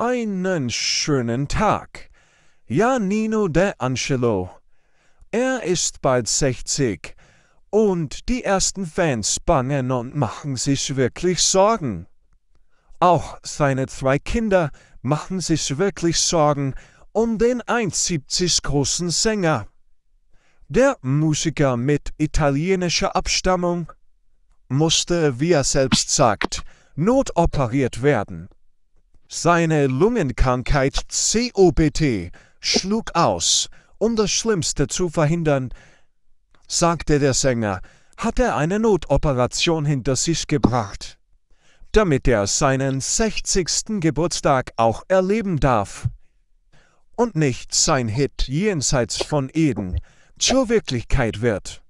einen schönen Tag. Janino de Angelo. Er ist bald 60 und die ersten Fans bangen und machen sich wirklich Sorgen. Auch seine zwei Kinder machen sich wirklich Sorgen um den 1,70 großen Sänger. Der Musiker mit italienischer Abstammung musste, wie er selbst sagt, notoperiert werden. Seine Lungenkrankheit COPD schlug aus. Um das Schlimmste zu verhindern, sagte der Sänger, hat er eine Notoperation hinter sich gebracht, damit er seinen 60. Geburtstag auch erleben darf. Und nicht sein Hit jenseits von Eden zur Wirklichkeit wird.